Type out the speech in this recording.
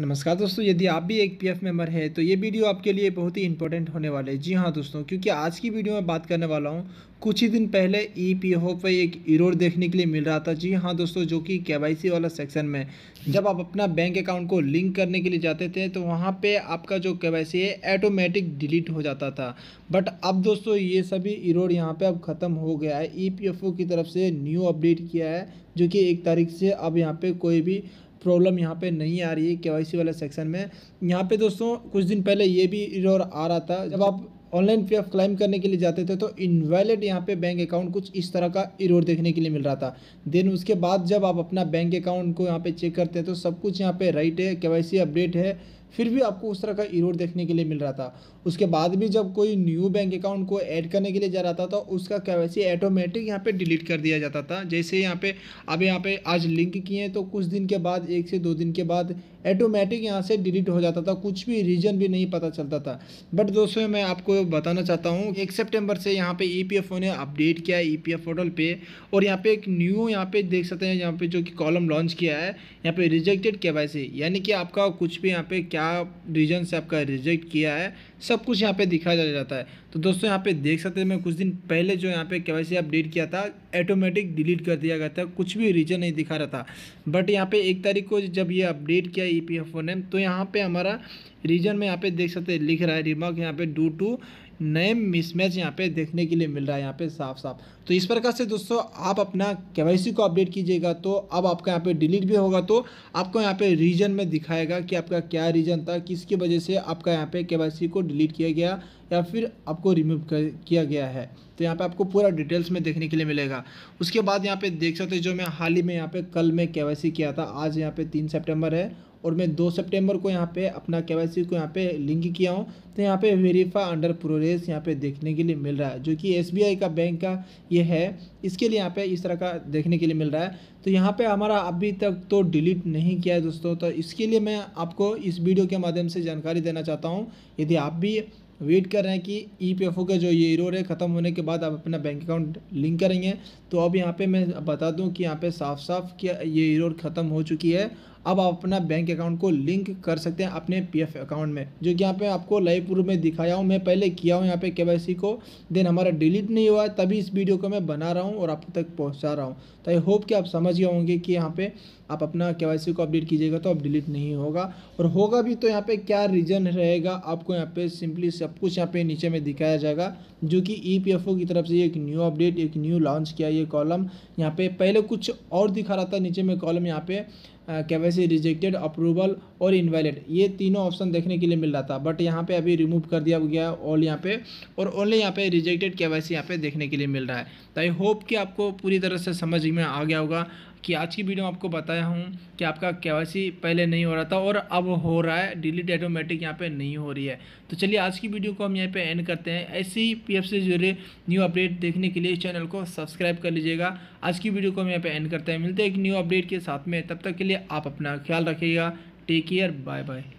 नमस्कार दोस्तों यदि आप भी एक पीएफ मेंबर है तो ये वीडियो आपके लिए बहुत ही इंपॉर्टेंट होने वाले है जी हाँ दोस्तों क्योंकि आज की वीडियो में बात करने वाला हूँ कुछ ही दिन पहले ई पी एफ ओ पर एक इरोड देखने के लिए मिल रहा था जी हाँ दोस्तों जो कि के वाला सेक्शन में जब आप अपना बैंक अकाउंट को लिंक करने के लिए जाते थे तो वहाँ पे आपका जो के है ऐटोमेटिक डिलीट हो जाता था बट अब दोस्तों ये सभी इरोड यहाँ पे अब ख़त्म हो गया है ई पी एफ ओ की तरफ से न्यू अपडेट किया है जो कि एक तारीख से अब यहाँ पर कोई भी प्रॉब्लम यहाँ पे नहीं आ रही है के वाई सी वाले सेक्शन में यहाँ पे दोस्तों कुछ दिन पहले ये भी इरोर आ रहा था जब आप ऑनलाइन एफ क्लाइम करने के लिए जाते थे तो इनवैलिड यहाँ पे बैंक अकाउंट कुछ इस तरह का इरोर देखने के लिए मिल रहा था देन उसके बाद जब आप अपना बैंक अकाउंट को यहाँ पे चेक करते हैं तो सब कुछ यहाँ पे राइट है के अपडेट है फिर भी आपको उस तरह का इरोड देखने के लिए मिल रहा था उसके बाद भी जब कोई न्यू बैंक अकाउंट को ऐड करने के लिए जा रहा था तो उसका वैसे ऑटोमेटिक यहाँ पे डिलीट कर दिया जाता था जैसे यहाँ पे अब यहाँ पे आज लिंक किए हैं तो कुछ दिन के बाद एक से दो दिन के बाद ऑटोमेटिक यहाँ से डिलीट हो जाता था कुछ भी रीजन भी नहीं पता चलता था बट दोस्तों मैं आपको बताना चाहता हूँ एक सेप्टेम्बर से यहाँ पे ई e ने अपडेट किया है ई e पोर्टल पे और यहाँ पे एक न्यू यहाँ पे देख सकते हैं यहाँ पे जो कि कॉलम लॉन्च किया है यहाँ पे रिजेक्टेड के यानी कि आपका कुछ भी यहाँ पे क्या क्या रीज़न से आपका रिजेक्ट किया है सब कुछ यहाँ पे दिखाया जा जाता है तो दोस्तों यहाँ पे देख सकते हैं मैं कुछ दिन पहले जो यहाँ पे के अपडेट किया था ऑटोमेटिक डिलीट कर दिया गया था कुछ भी रीज़न नहीं दिखा रहा था बट यहाँ पे एक तारीख को जब ये अपडेट किया ई पी ने तो यहाँ पर हमारा रीज़न में यहाँ पर देख सकते हैं लिख रहा है रिमार्क यहाँ पर डू टू नए मिसमैच यहाँ पे देखने के लिए मिल रहा है यहाँ पे साफ साफ तो इस प्रकार से दोस्तों आप अपना के को अपडेट कीजिएगा तो अब आपका यहाँ पे डिलीट भी होगा तो आपको यहाँ पे रीजन में दिखाएगा कि आपका क्या रीजन था किसकी वजह से आपका यहाँ पे के को डिलीट किया गया या फिर आपको रिमूव किया गया है तो यहाँ पे आपको पूरा डिटेल्स में देखने के लिए मिलेगा उसके बाद यहाँ पे देख सकते हैं जो मैं हाल ही में यहाँ पे कल मैं के किया था आज यहाँ पे तीन सितंबर है और मैं दो सितंबर को यहाँ पे अपना के को यहाँ पे लिंक किया हूँ तो यहाँ पे वेरीफाई अंडर प्रोग्रेस यहाँ पे देखने के लिए मिल रहा है जो कि एस का बैंक का ये है इसके लिए यहाँ पे इस तरह का देखने के लिए मिल रहा है तो यहाँ पे हमारा अभी तक तो डिलीट नहीं किया है दोस्तों तो इसके लिए मैं आपको इस वीडियो के माध्यम से जानकारी देना चाहता हूँ यदि आप भी वेट कर रहे हैं कि ई पी एफ ओ का जो ये इरोर है ख़त्म होने के बाद आप अपना बैंक अकाउंट लिंक करेंगे तो अब यहाँ पे मैं बता दूँ कि यहाँ पे साफ साफ कि ये इरोर ख़त्म हो चुकी है अब आप अपना बैंक अकाउंट को लिंक कर सकते हैं अपने पीएफ अकाउंट में जो कि यहाँ पे आपको लाइव प्रूफ में दिखाया हूँ मैं पहले किया हूँ यहाँ पे केवाईसी को देन हमारा डिलीट नहीं हुआ है तभी इस वीडियो को मैं बना रहा हूँ और आप तक पहुँचा रहा हूँ तो आई होप कि आप समझ गए होंगे कि यहाँ पर आप अपना के को अपडेट कीजिएगा तो आप डिलीट नहीं होगा और होगा भी तो यहाँ पर क्या रीज़न रहेगा आपको यहाँ पर सिंपली सब कुछ यहाँ पर नीचे में दिखाया जाएगा जो कि ई e की तरफ से एक न्यू अपडेट एक न्यू लॉन्च किया ये कॉलम यहाँ पे पहले कुछ और दिखा रहा था नीचे में कॉलम यहाँ पे कैवेसी रिजेक्टेड अप्रूवल और इनवैलिड ये तीनों ऑप्शन देखने के लिए मिल रहा था बट यहाँ पे अभी रिमूव कर दिया गया है ऑल यहाँ पे और ओनली यहाँ पे रिजेक्टेड कैवेसी यहाँ पे देखने के लिए मिल रहा है तो आई होप कि आपको पूरी तरह से समझ में आ गया होगा कि आज की वीडियो में आपको बताया हूँ कि आपका के पहले नहीं हो रहा था और अब हो रहा है डिलीट ऑटोमेटिक यहाँ पे नहीं हो रही है तो चलिए आज की वीडियो को हम यहाँ पे एंड करते हैं ऐसे ही पी से जुड़े न्यू अपडेट देखने के लिए इस चैनल को सब्सक्राइब कर लीजिएगा आज की वीडियो को हम यहाँ पर एंड करते हैं मिलते हैं एक न्यू अपडेट के साथ में तब तक के लिए आप अपना ख्याल रखिएगा टेक केयर बाय बाय